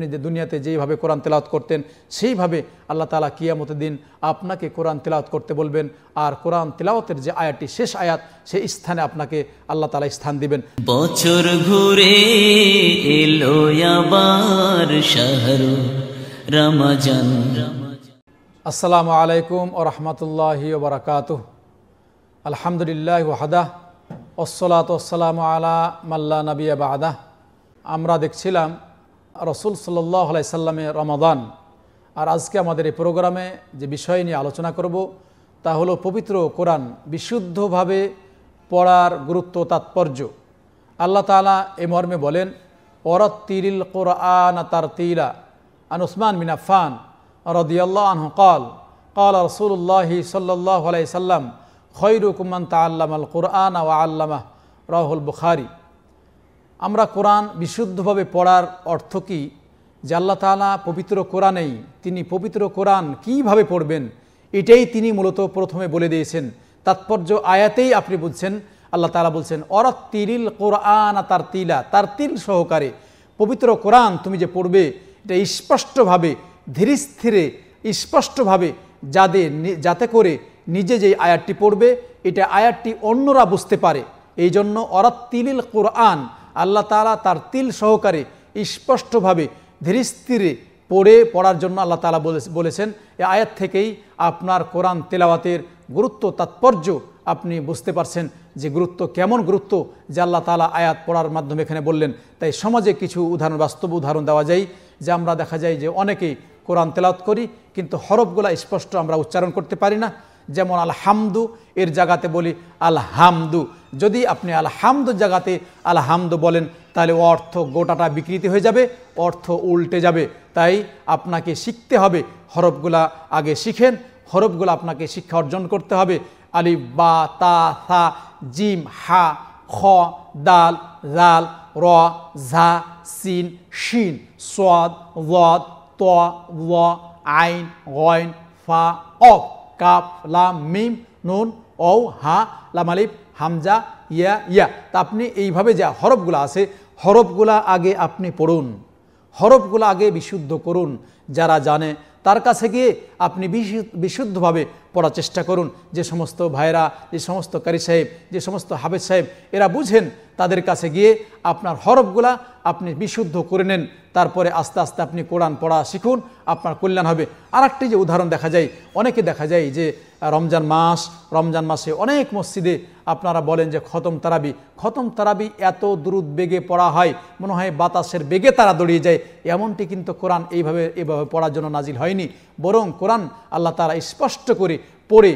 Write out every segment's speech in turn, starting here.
আপনি যে দুনিয়াতে যেইভাবে কোরআন তেলাওত করতেন সেইভাবে আল্লাহ তালা কিয়ামতের দিন আপনাকে কোরআন তেলাওত করতে বলবেন আর কোরআন তেলাওতের যে আয়াতটি শেষ আয়াত সেই স্থানে আপনাকে আল্লাহ তালা স্থান দিবেন বছর ঘুরে আসসালামু আলাইকুম ও রহমতুল্লাহি বারাকাত আলহামদুলিল্লাহ ওয়াহাদা অসলাত আলা মাল্লা নবী আবাদা আমরা দেখছিলাম রসুল সাল্লাই সাল্লামে রমাদান আর আজকে আমাদের এই প্রোগ্রামে যে বিষয় নিয়ে আলোচনা করব তা হলো পবিত্র কোরআন বিশুদ্ধভাবে পড়ার গুরুত্ব তাৎপর্য আল্লাহ তালা এ মর্মে বলেন অরত তিরিল কোরআন তার তিলা আন ফান মিনাফান রদিয়াল্লাহ আনহ কল কল রসুল্লাহি সাল্লাই সাল্লাম খৈরুকুমান তা আল্লাম আল কোরআন ও আল্লামা রাহুল বুখারি আমরা কোরআন বিশুদ্ধভাবে পড়ার অর্থ কি যে আল্লাহ তালা পবিত্র কোরআনেই তিনি পবিত্র কোরআন কিভাবে পড়বেন এটাই তিনি মূলত প্রথমে বলে দিয়েছেন তাৎপর্য আয়াতেই আপনি বুঝছেন আল্লাহ তালা বলছেন অরত তিরিল কোরআন তার তিলা তার তিল সহকারে পবিত্র কোরআন তুমি যে পড়বে এটা স্পষ্টভাবে ধীরে স্থিরে স্পষ্টভাবে যাদের যাতে করে নিজে যেই আয়াতটি পড়বে এটা আয়াতটি অন্যরা বুঝতে পারে এই জন্য তিলিল কোরআন আল্লাহ তালা তার তিল সহকারে স্পষ্টভাবে ধীরস্থিরে পড়ে পড়ার জন্য আল্লাহ তালা বলেছেন এ আয়াত থেকেই আপনার কোরআন তেলাওয়াতের গুরুত্ব তাৎপর্য আপনি বুঝতে পারছেন যে গুরুত্ব কেমন গুরুত্ব যে আল্লাহ তালা আয়াত পড়ার মাধ্যমে এখানে বললেন তাই সমাজে কিছু উদাহরণ বাস্তব উদাহরণ দেওয়া যায় যে আমরা দেখা যায় যে অনেকেই কোরআন তেলাওয়াত করি কিন্তু হরফগুলা স্পষ্ট আমরা উচ্চারণ করতে পারি না যেমন আল হামদু এর জায়গাতে বলি আল হামদু যদি আপনি আলহামদ জায়গাতে আলহামদ বলেন তাহলে অর্থ গোটাটা বিকৃতি হয়ে যাবে অর্থ উল্টে যাবে তাই আপনাকে শিখতে হবে হরফগুলা আগে শিখেন হরফগুলো আপনাকে শিক্ষা অর্জন করতে হবে আলি বা তা সা জিম হা খ দাল জাল র ঝা সিন শিন সদ ওয়দ ত আইন গয়ন ফা অফ কাপ লাম মিম নুন অও হা লামালিফ হামজা ইয়া ইয়া তা আপনি এইভাবে যা হরফগুলো আছে হরফগুলা আগে আপনি পড়ুন হরফগুলো আগে বিশুদ্ধ করুন যারা জানে তার কাছে গিয়ে আপনি বিশুদ্ধভাবে পড়ার চেষ্টা করুন যে সমস্ত ভাইরা যে সমস্ত কারি সাহেব যে সমস্ত হাবেদ সাহেব এরা বুঝেন তাদের কাছে গিয়ে আপনার হরফগুলা আপনি বিশুদ্ধ করে নেন তারপরে আস্তে আস্তে আপনি কোরআন পড়া শিখুন আপনার কল্যাণ হবে আর একটি যে উদাহরণ দেখা যায় অনেকে দেখা যায় যে রমজান মাস রমজান মাসে অনেক মসজিদে আপনারা বলেন যে খতম তারাবি খতম তারাবি এত দ্রুত বেগে পড়া হয় মনে হয় বাতাসের বেগে তারা দড়িয়ে যায় এমনটি কিন্তু কোরআন এইভাবে এভাবে পড়ার জন্য নাজিল হয়নি বরং কোরআন আল্লাহ তারা স্পষ্ট করে পড়ে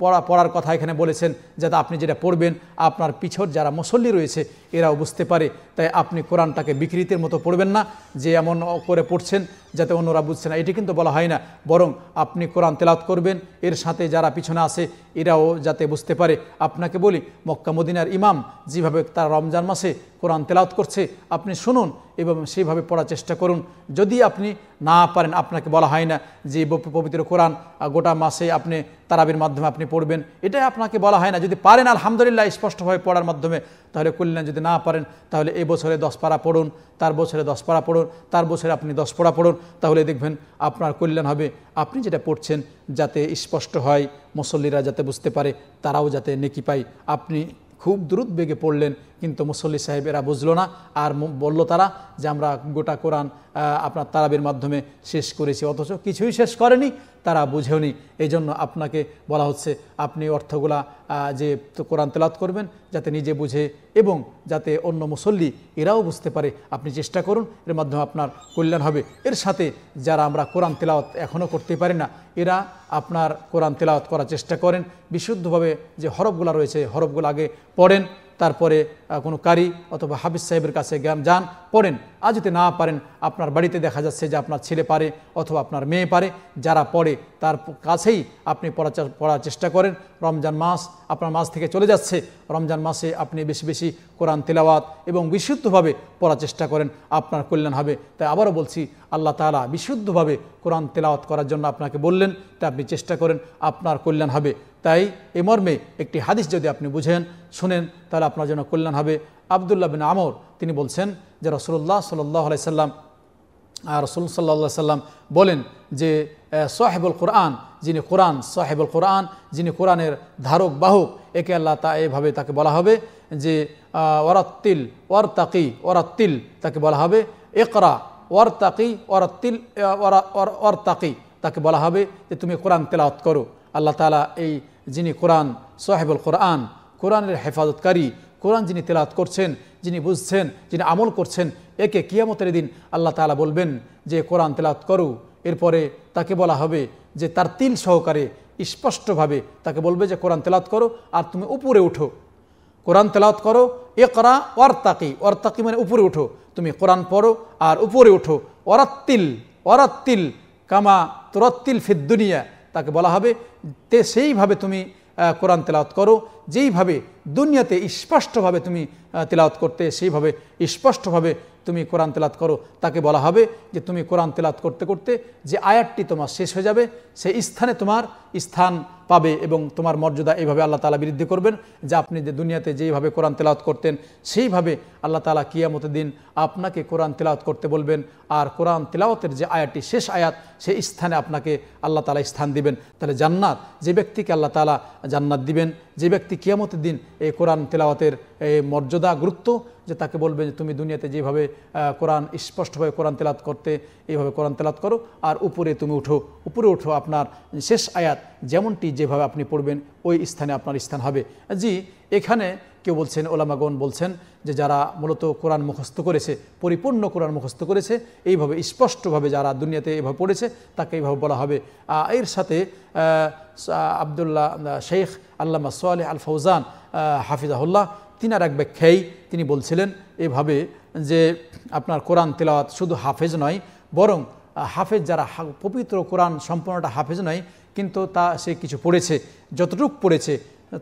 পড়া পড়ার কথা এখানে বলেছেন যাতে আপনি যেটা পড়বেন আপনার পিছর যারা মুসল্লি রয়েছে এরাও বুঝতে পারে তাই আপনি কোরআনটাকে বিকৃতির মতো পড়বেন না যে এমন করে পড়ছেন যাতে অন্যরা বুঝছে না এটি কিন্তু বলা হয় না বরং আপনি কোরআন তেলাত করবেন এর সাথে যারা পিছনে আছে এরাও যাতে বুঝতে পারে আপনাকে বলি মক্কা মদিনার ইমাম যেভাবে তারা রমজান মাসে কোরআন তেলাত করছে আপনি শুনুন এবং সেইভাবে পড়ার চেষ্টা করুন যদি আপনি না পারেন আপনাকে বলা হয় না যে পবিত্র কোরআন গোটা মাসে আপনি তারাবির মাধ্যমে আপনি পড়বেন এটাই আপনাকে বলা হয় না যদি পারেন আলহামদুলিল্লাহ স্পষ্টভাবে পড়ার মাধ্যমে তাহলে কল্যাণ যদি না পারেন তাহলে এ বছরে দশ পারা পড়ুন তার বছরে দশ পারা পড়ুন তার বছরে আপনি দশ পড়া পড়ুন তাহলে দেখবেন আপনার কল্যাণ হবে আপনি যেটা পড়ছেন যাতে স্পষ্ট হয় মুসল্লিরা যাতে বুঝতে পারে তারাও যাতে নেকি পায় আপনি খুব দ্রুত বেগে পড়লেন কিন্তু মুসল্লি সাহেব এরা বুঝলো না আর বলল তারা যে আমরা গোটা কোরআন আপনার তারাবির মাধ্যমে শেষ করেছি অথচ কিছুই শেষ করেনি তারা বুঝেওনি এই জন্য আপনাকে বলা হচ্ছে আপনি অর্থগুলা যে কোরআন তেলাত করবেন যাতে নিজে বুঝে এবং যাতে অন্য মুসল্লি এরাও বুঝতে পারে আপনি চেষ্টা করুন এর মাধ্যমে আপনার কল্যাণ হবে এর সাথে যারা আমরা কোরআন তেলাওয়াত এখনও করতে পারি না এরা আপনার কোরআন তেলাওয়াত করার চেষ্টা করেন বিশুদ্ধভাবে যে হরফগুলা রয়েছে হরফগুলো আগে পড়েন তারপরে কোনো কারি অথবা হাফিজ সাহেবের কাছে যান পড়েন আর যদি না পারেন আপনার বাড়িতে দেখা যাচ্ছে যে আপনার ছেলে পারে অথবা আপনার মেয়ে পারে যারা পড়ে তার কাছেই আপনি পড়া পড়ার চেষ্টা করেন রমজান মাস আপনার মাস থেকে চলে যাচ্ছে রমজান মাসে আপনি বেশি বেশি কোরআন তেলাওয়াত এবং বিশুদ্ধভাবে পড়ার চেষ্টা করেন আপনার কল্যাণ হবে তাই আবারও বলছি আল্লাহ তালা বিশুদ্ধভাবে কোরআন তেলাওয়াত করার জন্য আপনাকে বললেন তাই আপনি চেষ্টা করেন আপনার কল্যাণ হবে তাই এ মর্মে একটি হাদিস যদি আপনি বুঝেন শুনেন তাহলে আপনার জন্য কল্যাণ হবে আবদুল্লাহ বিন আমর তিনি বলছেন যে রসুল্লাহ সাল্লাহ সাল্লাম আর রসুল সাল্লা সাল্লাম বলেন যে সোহেবুল কোরআন যিনি কোরআন সোহেবুল কোরআন যিনি কোরআনের ধারক বাহক একে আল্লাহ তা এভাবে তাকে বলা হবে যে ওরাত্তিল তাকি ওরাত্তিল তাকে বলা হবে একরা ওয়ারতাকি ওরাত্তিল তাকি তাকে বলা হবে যে তুমি কোরআন তেলাওয়াত করো আল্লাহ তালা এই যিনি কোরআন সোহেবুল কোরআন কোরআনের হেফাজতকারী কোরআন যিনি তেলাত করছেন যিনি বুঝছেন যিনি আমল করছেন একে কিয়ামতের দিন আল্লাহ তালা বলবেন যে কোরআন তেলাত করো এরপরে তাকে বলা হবে যে তার তিল সহকারে স্পষ্টভাবে তাকে বলবে যে কোরআন তেলাত করো আর তুমি উপরে উঠো কোরআন তেলাত করো এ করা অর্তাকি অর্তাকি মানে উপরে উঠো তুমি কোরআন পড়ো আর উপরে উঠো অরাত্তিল অরাত্তিল কামা তোরাত্তিল ফিদ্দুনিয়া তাকে বলা হবে তে সেইভাবে তুমি কোরআন তেলাওত করো যেইভাবে দুনিয়াতে স্পষ্টভাবে তুমি তেলাওত করতে সেইভাবে স্পষ্টভাবে তুমি কোরআন তেলাত করো তাকে বলা হবে যে তুমি কোরআন তেলাত করতে করতে যে আয়াতটি তোমার শেষ হয়ে যাবে সেই স্থানে তোমার স্থান পাবে এবং তোমার মর্যাদা এইভাবে আল্লাহ তালা বৃদ্ধি করবেন যে আপনি যে দুনিয়াতে যেইভাবে কোরআন তেলাওত করতেন সেইভাবে আল্লাহ তালা কিয়ামতের দিন আপনাকে কোরআন তেলাওত করতে বলবেন আর কোরআন তেলাওতের যে আয়াতটি শেষ আয়াত সেই স্থানে আপনাকে আল্লাহ তালা স্থান দিবেন তাহলে জান্নাত যে ব্যক্তিকে আল্লাহ তালা জান্নাত দিবেন যে ব্যক্তি কিয়ামতের দিন এই কোরআন তেলাওয়াতের মর্যাদা গুরুত্ব যে তাকে বলবে যে তুমি দুনিয়াতে যেভাবে কোরআন স্পষ্টভাবে কোরআন তেলাত করতে এইভাবে কোরআন তেলাত করো আর উপরে তুমি উঠো উপরে উঠো আপনার শেষ আয়াত যেমনটি যেভাবে আপনি পড়বেন ওই স্থানে আপনার স্থান হবে জি এখানে কেউ বলছেন ওলামাগন বলছেন যে যারা মূলত কোরআন মুখস্থ করেছে পরিপূর্ণ কোরআন মুখস্থ করেছে এইভাবে স্পষ্টভাবে যারা দুনিয়াতে এভাবে পড়েছে তাকে এইভাবে বলা হবে এর সাথে আবদুল্লাহ শেখ আল্লামা সোয়ালে আল ফৌজান হাফিজাহুল্লাহ তিনার এক ব্যাখ্যায় তিনি বলছিলেন এভাবে যে আপনার কোরআন তেলাওয়াত শুধু হাফেজ নয় বরং হাফেজ যারা পবিত্র কোরআন সম্পূর্ণটা হাফেজ নয় কিন্তু তা সে কিছু পড়েছে যতটুক পড়েছে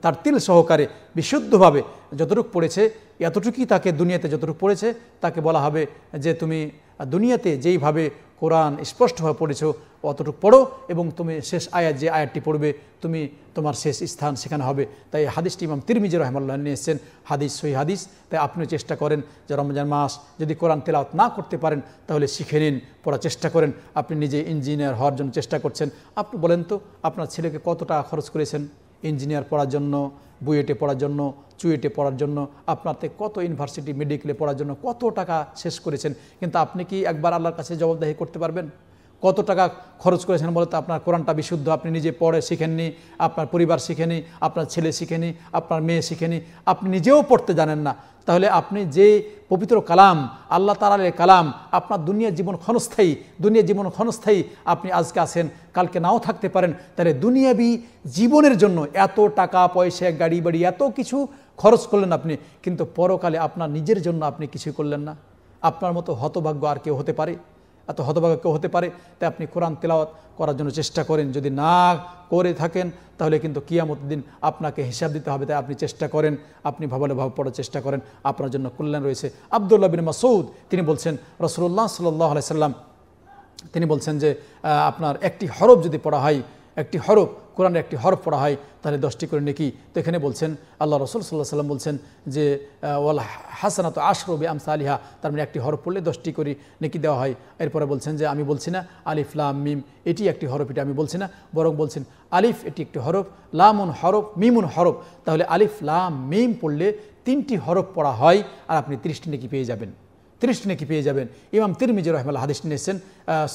তার তিল সহকারে বিশুদ্ধভাবে যতটুক পড়েছে এতটুকুই তাকে দুনিয়াতে যতটুকু পড়েছে তাকে বলা হবে যে তুমি দুনিয়াতে যেইভাবে কোরআন স্পষ্টভাবে পড়েছ অতটুক পড়ো এবং তুমি শেষ আয়াত যে আয়াতটি পড়বে তুমি তোমার শেষ স্থান সেখানে হবে তাই হাদিসটি ইমাম তিরমিজি রহমাল্লাহ নিয়ে এসছেন হাদিস সহি হাদিস তাই আপনি চেষ্টা করেন যে রমজান মাস যদি কোরআন তেলাওত না করতে পারেন তাহলে শিখে নিন পড়ার চেষ্টা করেন আপনি নিজে ইঞ্জিনিয়ার হওয়ার জন্য চেষ্টা করছেন আপনি বলেন তো আপনার ছেলেকে কত টাকা খরচ করেছেন ইঞ্জিনিয়ার পড়ার জন্য বুয়েটে পড়ার জন্য চুয়েটে পড়ার জন্য আপনাতে কত ইউনিভার্সিটি মেডিকেলে পড়ার জন্য কত টাকা শেষ করেছেন কিন্তু আপনি কি একবার আল্লাহর কাছে জবাবদাহি করতে পারবেন কত টাকা খরচ করেছেন বলতে আপনার কোরআনটা বিশুদ্ধ আপনি নিজে পড়ে শিখেননি আপনার পরিবার শিখেনি আপনার ছেলে শিখেনি আপনার মেয়ে শিখেনি আপনি নিজেও পড়তে জানেন না তাহলে আপনি যে পবিত্র কালাম আল্লাহ তালালের কালাম আপনার দুনিয়া জীবন ক্ষণস্থায়ী দুনিয়া জীবন ক্ষণস্থায়ী আপনি আজকে আসেন কালকে নাও থাকতে পারেন তাহলে দুনিয়াবি জীবনের জন্য এত টাকা পয়সা গাড়ি বাড়ি এত কিছু খরচ করলেন আপনি কিন্তু পরকালে আপনার নিজের জন্য আপনি কিছু করলেন না আপনার মতো হতভাগ্য আর কেউ হতে পারে এত হতভাগ্য কেউ হতে পারে তাই আপনি কোরআন তেলাওয়াত করার জন্য চেষ্টা করেন যদি না করে থাকেন তাহলে কিন্তু কিয়ামত দিন আপনাকে হিসাব দিতে হবে তাই আপনি চেষ্টা করেন আপনি ভাবলে ভাব পড়ার চেষ্টা করেন আপনার জন্য কল্যাণ রয়েছে আবদুল্লাহ বিন মাসৌদ তিনি বলছেন রসুল্লাহ সাল্লাহ আলাইসাল্লাম সাল্লাম তিনি বলছেন যে আপনার একটি হরফ যদি পড়া হয় একটি হরফ কোরআনের একটি হরফ পড়া হয় তাহলে দশটি করে নেকি তো এখানে বলছেন আল্লাহ রসুল সাল্লাহ সাল্লাম বলছেন যে ওয়াল হাসানাত আশরবি আমসা আলিহা তার মানে একটি হরফ পড়লে দশটি করে নেকি দেওয়া হয় এরপরে বলছেন যে আমি বলছি না আলিফ লাম মিম এটি একটি হরফ এটা আমি বলছি না বরং বলছেন আলিফ এটি একটি হরফ লামুন হরফ মিমুন হরফ তাহলে আলিফ লাম মিম পড়লে তিনটি হরফ পড়া হয় আর আপনি ত্রিশটি নেকি পেয়ে যাবেন তিরিশটি নাকি পেয়ে যাবেন ইমাম তিরমিজি রহমাল হাদিসটি নিয়েছেন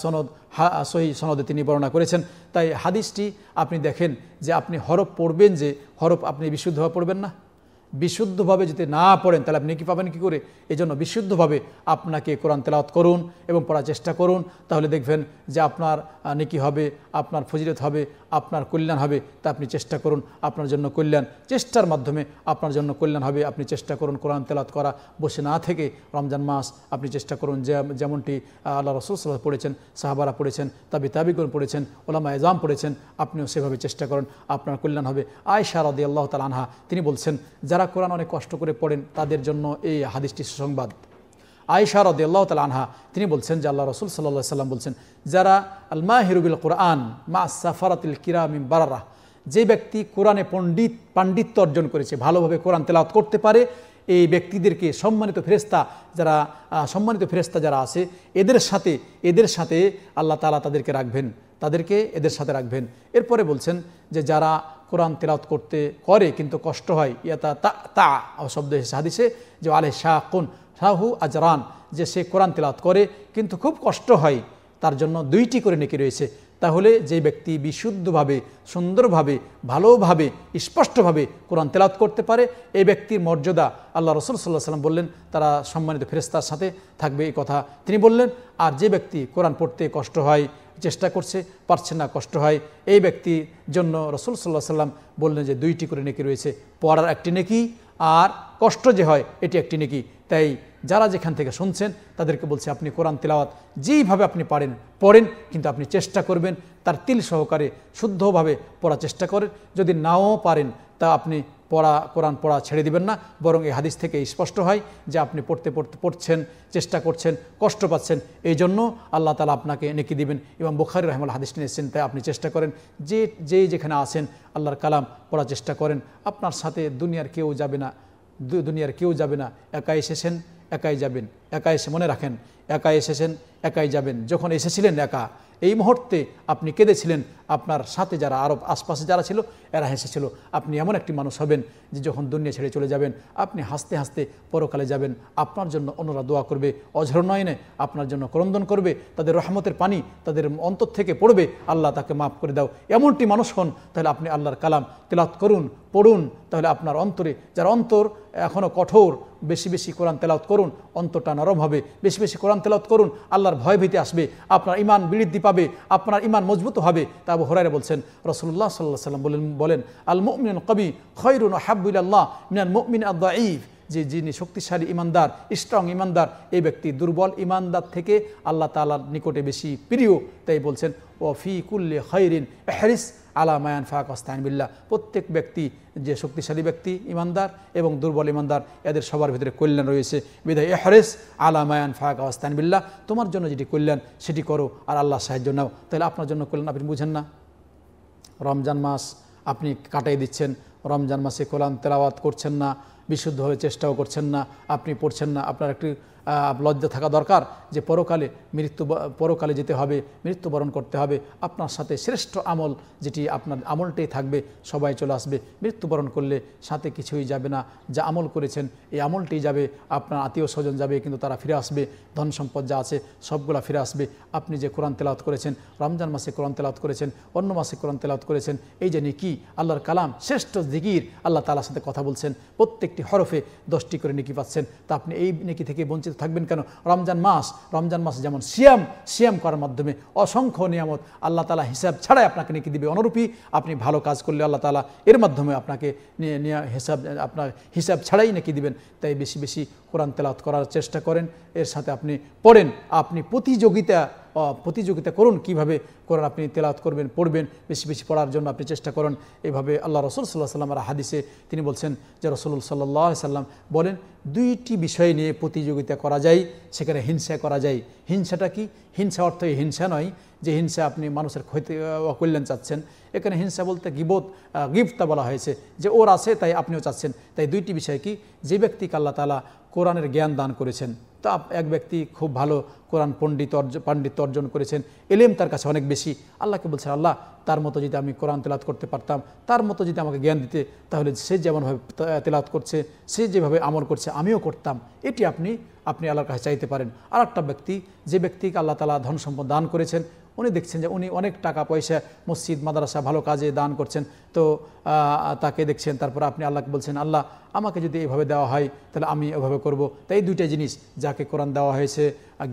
সনদ সহি সনদে তিনি বর্ণনা করেছেন তাই হাদিসটি আপনি দেখেন যে আপনি হরফ পড়বেন যে হরফ আপনি বিশুদ্ধ পড়বেন না বিশুদ্ধভাবে যদি না পড়েন তাহলে আপনি কি পাবেন কী করে এই জন্য বিশুদ্ধভাবে আপনাকে কোরআন তেলাওত করুন এবং পড়ার চেষ্টা করুন তাহলে দেখবেন যে আপনার নেকি হবে আপনার ফজিরত হবে আপনার কল্যাণ হবে তা আপনি চেষ্টা করুন আপনার জন্য কল্যাণ চেষ্টার মাধ্যমে আপনার জন্য কল্যাণ হবে আপনি চেষ্টা করুন কোরআন তেলাত করা বসে না থেকে রমজান মাস আপনি চেষ্টা করুন যেমনটি আল্লাহ রসুল পড়েছেন সাহাবারা পড়েছেন তাবি তাবিগুন পড়েছেন ওলামা এজাম পড়েছেন আপনিও সেভাবে চেষ্টা করুন আপনার কল্যাণ হবে আয় রদি আল্লাহ তাল আনহা তিনি বলছেন যারা যারা কোরআন অনেক কষ্ট করে পড়েন তাদের জন্য এই হাদিসটি সুসংবাদ আয়সা রদে আল্লাহ তাল আনহা তিনি বলছেন যে আল্লাহ রসুল সাল্লা সাল্লাম বলছেন যারা আলমা হিরুবিল কোরআন মা সাফারাতিল কিরামিম বারারা যে ব্যক্তি কোরআনে পণ্ডিত পাণ্ডিত্য অর্জন করেছে ভালোভাবে কোরআন তেলাত করতে পারে এই ব্যক্তিদেরকে সম্মানিত ফেরেস্তা যারা সম্মানিত ফেরেস্তা যারা আছে এদের সাথে এদের সাথে আল্লাহ তালা তাদেরকে রাখবেন তাদেরকে এদের সাথে রাখবেন এরপরে বলছেন যে যারা কোরআন তেলাওত করতে করে কিন্তু কষ্ট হয় ইয়াতা তা তা শব্দ হাদিসে যে আলে শাহ কোন শাহু আজরান যে সে কোরআন তেলাওত করে কিন্তু খুব কষ্ট হয় তার জন্য দুইটি করে নেকি রয়েছে তাহলে যে ব্যক্তি বিশুদ্ধভাবে সুন্দরভাবে ভালোভাবে স্পষ্টভাবে কোরআন তেলাত করতে পারে এই ব্যক্তির মর্যাদা আল্লাহ রসুল সাল্লাহ সাল্লাম বললেন তারা সম্মানিত ফেরেস্তার সাথে থাকবে এই কথা তিনি বললেন আর যে ব্যক্তি কোরআন পড়তে কষ্ট হয় চেষ্টা করছে পারছে না কষ্ট হয় এই ব্যক্তির জন্য রসুল সাল্লাহ সাল্লাম বললেন যে দুইটি করে নেকি রয়েছে পড়ার একটি নেকি আর কষ্ট যে হয় এটি একটি নেকি তাই যারা যেখান থেকে শুনছেন তাদেরকে বলছে আপনি কোরআন তেলাওয়াত যেইভাবে আপনি পারেন পড়েন কিন্তু আপনি চেষ্টা করবেন তার তিল সহকারে শুদ্ধভাবে পড়ার চেষ্টা করেন যদি নাও পারেন তা আপনি পড়া কোরআন পড়া ছেড়ে দিবেন না বরং এই হাদিস থেকে স্পষ্ট হয় যে আপনি পড়তে পড়তে পড়ছেন চেষ্টা করছেন কষ্ট পাচ্ছেন এই জন্য আল্লাহ তালা আপনাকে নেকি দিবেন এবং বোখারি রহমাল হাদিস নিয়েছেন তাই আপনি চেষ্টা করেন যে যে যেখানে আছেন আল্লাহর কালাম পড়ার চেষ্টা করেন আপনার সাথে দুনিয়ার কেউ যাবে না দুনিয়ার কেউ যাবে না একা এসেছেন একাই যাবেন একা এসে মনে রাখেন একা এসেছেন একাই যাবেন যখন এসেছিলেন একা এই মুহূর্তে আপনি কেঁদেছিলেন আপনার সাথে যারা আরব আশপাশে যারা ছিল এরা হেসেছিল আপনি এমন একটি মানুষ হবেন যে যখন দুনিয়া ছেড়ে চলে যাবেন আপনি হাসতে হাসতে পরকালে যাবেন আপনার জন্য অন্যরা দোয়া করবে নয়নে আপনার জন্য ক্রন্দন করবে তাদের রহমতের পানি তাদের অন্তর থেকে পড়বে আল্লাহ তাকে মাফ করে দাও এমনটি মানুষ হন তাহলে আপনি আল্লাহর কালাম তেলাত করুন পড়ুন তাহলে আপনার অন্তরে যার অন্তর এখনও কঠোর বেশি বেশি কোরআন তেলাওত করুন অন্তটা নরম হবে বেশি বেশি কোরআন তেলাওত করুন আল্লাহর ভয় ভীতি আসবে আপনার ইমান বৃদ্ধি পাবে আপনার ইমান মজবুত হবে তা আবু হরাইরা বলছেন রসুল্লাহ সাল্লাহ সাল্লাম বলেন বলেন আল মুমিন কবি খৈরুন হাবুল্লাহ মিনান মুমিন আদ ইফ যে যিনি শক্তিশালী ইমানদার স্ট্রং ইমানদার এই ব্যক্তি দুর্বল ইমানদার থেকে আল্লাহ তালার নিকটে বেশি প্রিয় তাই বলছেন ও ফি কুল্লে হৈরিন হ্যারিস আলা মায়ান ফাক অস্তায়নবিল্লা প্রত্যেক ব্যক্তি যে শক্তিশালী ব্যক্তি ইমানদার এবং দুর্বল ইমানদার এদের সবার ভিতরে কল্যাণ রয়েছে বিধায় এহরেস আলা মায়ান ফাক অস্তায়নবিল্লা তোমার জন্য যেটি কল্যাণ সেটি করো আর আল্লাহ সাহায্য নাও তাহলে আপনার জন্য কল্যাণ আপনি বুঝেন না রমজান মাস আপনি কাটাই দিচ্ছেন রমজান মাসে কোরআন তেলাওয়াত করছেন না বিশুদ্ধভাবে চেষ্টাও করছেন না আপনি পড়ছেন না আপনার একটি লজ্জা থাকা দরকার যে পরকালে মৃত্যু পরকালে যেতে হবে মৃত্যুবরণ করতে হবে আপনার সাথে শ্রেষ্ঠ আমল যেটি আপনার আমলটাই থাকবে সবাই চলে আসবে মৃত্যুবরণ করলে সাথে কিছুই যাবে না যা আমল করেছেন এই আমলটি যাবে আপনার আত্মীয় স্বজন যাবে কিন্তু তারা ফিরে আসবে ধন সম্পদ যা আছে সবগুলা ফিরে আসবে আপনি যে কোরআন তেলাওত করেছেন রমজান মাসে কোরআন তেলাওত করেছেন অন্য মাসে কোরআন তেলাওত করেছেন এই যে নিকি আল্লাহর কালাম শ্রেষ্ঠ দিগির আল্লাহ তালার সাথে কথা বলছেন প্রত্যেকটি হরফে দশটি করে নেকি পাচ্ছেন তা আপনি এই নেকি থেকে বঞ্চিত থাকবেন কেন রমজান মাস রমজান মাস যেমন সিয়াম সিয়াম করার মাধ্যমে অসংখ্য নিয়ামত আল্লাহ তালা হিসাব ছাড়াই আপনাকে নেকি দিবে অনুরূপী আপনি ভালো কাজ করলে আল্লাহ তালা এর মাধ্যমে আপনাকে হিসাব আপনার হিসাব ছাড়াই নেকি দিবেন তাই বেশি বেশি কোরআন তেলাত করার চেষ্টা করেন এর সাথে আপনি পড়েন আপনি প্রতিযোগিতা প্রতিযোগিতা করুন কিভাবে কোরআন আপনি তেলাত করবেন পড়বেন বেশি বেশি পড়ার জন্য আপনি চেষ্টা করুন এইভাবে আল্লাহ রসুল সাল্লাহ সাল্লাম আর হাদিসে তিনি বলছেন যে রসুল সাল্লাহ সাল্লাম বলেন দুইটি বিষয় নিয়ে প্রতিযোগিতা করা যায় সেখানে হিংসা করা যায় হিংসাটা কি হিংসা অর্থ হিংসা নয় যে হিংসা আপনি মানুষের ক্ষতি কল্যাণ চাচ্ছেন এখানে হিংসা বলতে গিবোধ গিফতা বলা হয়েছে যে ওর আছে তাই আপনিও চাচ্ছেন তাই দুইটি বিষয় কি যে ব্যক্তিকে আল্লাহ তালা কোরআনের জ্ঞান দান করেছেন তা এক ব্যক্তি খুব ভালো কোরআন পণ্ডিত পণ্ডিত অর্জন করেছেন এলেম তার কাছে অনেক বেশি আল্লাহকে বলছে আল্লাহ তার মতো যদি আমি কোরআন তেলাত করতে পারতাম তার মতো যদি আমাকে জ্ঞান দিতে তাহলে সে যেমনভাবে তেলাত করছে সে যেভাবে আমল করছে আমিও করতাম এটি আপনি আপনি আল্লাহর কাছে চাইতে পারেন আর একটা ব্যক্তি যে ব্যক্তিকে আল্লাহ তালা ধন সম্পদ দান করেছেন উনি দেখছেন যে উনি অনেক টাকা পয়সা মসজিদ মাদ্রাসা ভালো কাজে দান করছেন তো তাকে দেখছেন তারপর আপনি আল্লাহকে বলছেন আল্লাহ আমাকে যদি এভাবে দেওয়া হয় তাহলে আমি এভাবে করব তাই এই দুইটা জিনিস যাকে কোরআন দেওয়া হয়েছে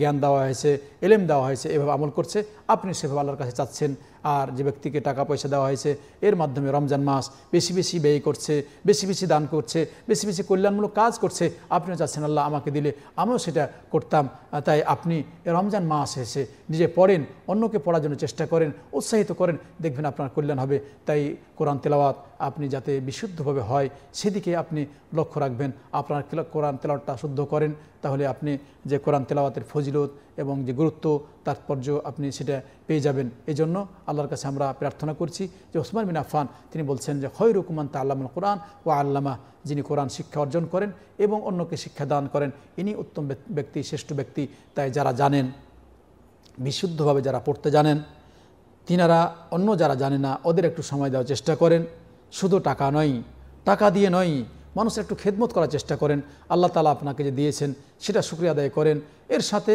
জ্ঞান দেওয়া হয়েছে এলেম দেওয়া হয়েছে এভাবে আমল করছে আপনি সেভাবে আল্লাহর কাছে চাচ্ছেন আর যে ব্যক্তিকে টাকা পয়সা দেওয়া হয়েছে এর মাধ্যমে রমজান মাস বেশি বেশি ব্যয় করছে বেশি বেশি দান করছে বেশি বেশি কল্যাণমূলক কাজ করছে আপনিও চাচ্ছেন আল্লাহ আমাকে দিলে আমিও সেটা করতাম তাই আপনি রমজান মাস এসে নিজে পড়েন অন্যকে পড়ার জন্য চেষ্টা করেন উৎসাহিত করেন দেখবেন আপনার কল্যাণ হবে তাই কোরআন তেলাওয়াত আপনি যাতে বিশুদ্ধভাবে হয় সেদিকে আপনি লক্ষ্য রাখবেন আপনার কোরআন তেলাওয়াতটা শুদ্ধ করেন তাহলে আপনি যে কোরআন তেলাওয়াতের ফজিলত এবং যে গুরুত্ব তাৎপর্য আপনি সেটা পেয়ে যাবেন এই জন্য আল্লাহর কাছে আমরা প্রার্থনা করছি যে ওসমান বিন আফান তিনি বলছেন যে হয় রুকুমান তা আল্লামুল কোরআন ও আল্লামা যিনি কোরআন শিক্ষা অর্জন করেন এবং অন্যকে শিক্ষা দান করেন ইনি উত্তম ব্যক্তি শ্রেষ্ঠ ব্যক্তি তাই যারা জানেন বিশুদ্ধভাবে যারা পড়তে জানেন তিনারা অন্য যারা জানে না ওদের একটু সময় দেওয়ার চেষ্টা করেন শুধু টাকা নয় টাকা দিয়ে নয় মানুষের একটু খেদমত করার চেষ্টা করেন আল্লাহ তালা আপনাকে যে দিয়েছেন সেটা শুক্রিয়া আদায় করেন এর সাথে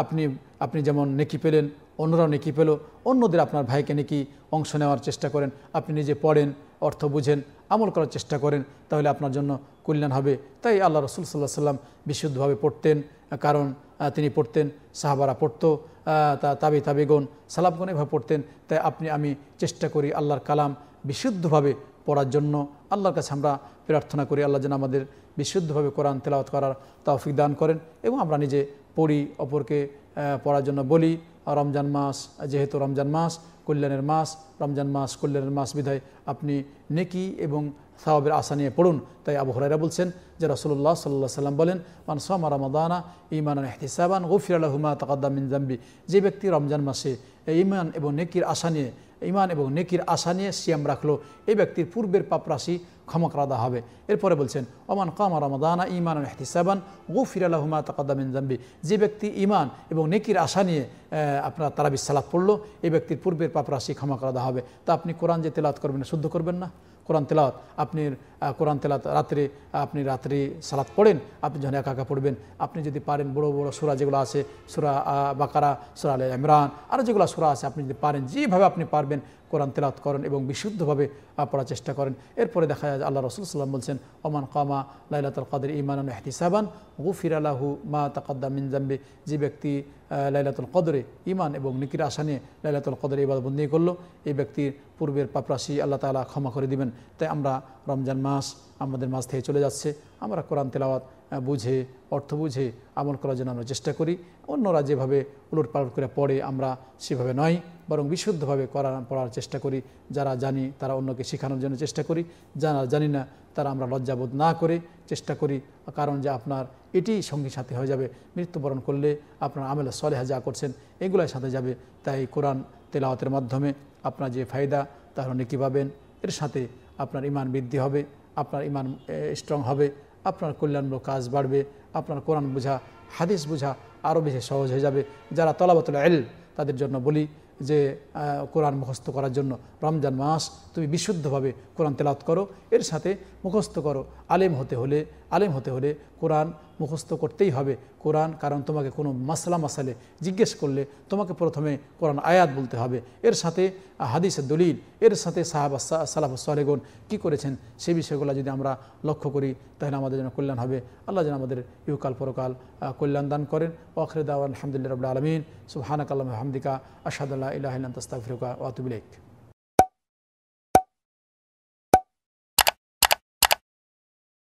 আপনি আপনি যেমন নেকি পেলেন অন্যরাও নেকি পেল অন্যদের আপনার ভাইকে নেকি অংশ নেওয়ার চেষ্টা করেন আপনি নিজে পড়েন অর্থ বুঝেন আমল করার চেষ্টা করেন তাহলে আপনার জন্য কল্যাণ হবে তাই আল্লাহ রসুল সাল্লাহ সাল্লাম বিশুদ্ধভাবে পড়তেন কারণ তিনি পড়তেন সাহাবারা পড়তো তা তাবে তাবেগণ সালাবগণ এভাবে পড়তেন তাই আপনি আমি চেষ্টা করি আল্লাহর কালাম বিশুদ্ধভাবে পড়ার জন্য আল্লাহর কাছে আমরা প্রার্থনা করি আল্লাহ যেন আমাদের বিশুদ্ধভাবে কোরআন তেলাওয়াত করার তাওফিক দান করেন এবং আমরা নিজে পড়ি অপরকে পড়ার জন্য বলি রমজান মাস যেহেতু রমজান মাস কল্যাণের মাস রমজান মাস কল্যাণের মাস বিধায় আপনি নেকি এবং সাহাবের আশা নিয়ে পড়ুন তাই আবু হরাইরা বলছেন যে রসুল্লাহ সাল্লাহ সাল্লাম বলেন মান মানসামা রমাদানা ইমান এহতিসাবান গফিরাল হুমা তাকাদ্দামিন জাম্বি যে ব্যক্তি রমজান মাসে ইমান এবং নেকির আশা নিয়ে ইমান এবং নেকির আশা নিয়ে সিয়াম রাখলো এই ব্যক্তির পূর্বের পাপরাশি ক্ষমা করা দেওয়া হবে এরপরে বলছেন ওমান কামা রমাদানা ইমান এহতিসাবান গুফির আলহমা তাকাদ্দামিন জাম্বি যে ব্যক্তি ইমান এবং নেকির আশা নিয়ে আপনার তারা সালাত পড়লো এই ব্যক্তির পূর্বের পাপরাশি ক্ষমা করা দেওয়া হবে তা আপনি কোরআন যে তেলাত করবেন শুদ্ধ করবেন না কোরআন তেলাওয়াত আপনি কোরআন তেলাত রাত্রে আপনি রাত্রি সালাত পড়েন আপনি যখন একা একা পড়বেন আপনি যদি পারেন বড় বড় সুরা যেগুলো আছে সুরা বাকারা সুরা আল ইমরান আরও যেগুলো সুরা আছে আপনি যদি পারেন যেভাবে আপনি পারবেন কোরআন তেলাত করেন এবং বিশুদ্ধভাবে পড়ার চেষ্টা করেন এরপরে দেখা যায় আল্লাহ রসুল সাল্লাম বলছেন ওমান কামা লাইলাতুল কাদের ইমান এহতিসাবান গুফির আলাহু মা তাকাদ্দা মিনজাম্বে যে ব্যক্তি লাইলাতুল কদরে ইমান এবং নিকির আশা নিয়ে লাইলাতুল কদরে বন্দী করলো এই ব্যক্তির পূর্বের পাপরাশি আল্লাহ তালা ক্ষমা করে দিবেন তাই আমরা রমজান মা মাস আমাদের মাঝ থেকে চলে যাচ্ছে আমরা কোরআন তেলাওয়াত বুঝে অর্থ বুঝে আমল করার জন্য আমরা চেষ্টা করি অন্যরা যেভাবে উলট পালট করে পড়ে আমরা সেভাবে নয় বরং বিশুদ্ধভাবে করার পড়ার চেষ্টা করি যারা জানি তারা অন্যকে শেখানোর জন্য চেষ্টা করি যারা জানি না তারা আমরা লজ্জাবোধ না করে চেষ্টা করি কারণ যে আপনার এটি সঙ্গী সাথে হয়ে যাবে মৃত্যুবরণ করলে আপনার আমেল সলেহা যা করছেন এগুলোর সাথে যাবে তাই কোরআন তেলাওয়াতের মাধ্যমে আপনার যে ফায়দা তার অনেকই পাবেন এর সাথে আপনার ইমান বৃদ্ধি হবে আপনার ইমান স্ট্রং হবে আপনার কল্যাণমূলক কাজ বাড়বে আপনার কোরআন বোঝা হাদিস বোঝা আরও বেশি সহজ হয়ে যাবে যারা তলাবতুল এল তাদের জন্য বলি যে কোরআন মুখস্থ করার জন্য রমজান মাস তুমি বিশুদ্ধভাবে কোরআন তেলাত করো এর সাথে মুখস্থ করো আলেম হতে হলে আলেম হতে হলে কোরআন মুখস্থ করতেই হবে কোরআন কারণ তোমাকে কোনো মাসলা মাসালে জিজ্ঞেস করলে তোমাকে প্রথমে কোরআন আয়াত বলতে হবে এর সাথে হাদিসের দলিল এর সাথে সাহাব সালাফ সালেগন কী করেছেন সে বিষয়গুলো যদি আমরা লক্ষ্য করি তাহলে আমাদের যেন কল্যাণ হবে আল্লাহ যেন আমাদের ইউকাল পরকাল কল্যাণ দান করেন ওখরে দাওয়ান আলহামদুলিল্লাহ রবুল্লা আলমিন সুহানাক আল্লাহ হামদিকা আসাদুল্লাহ ইলাহিল্লান তস্তাফিরুকা ওয়াতুবিলেক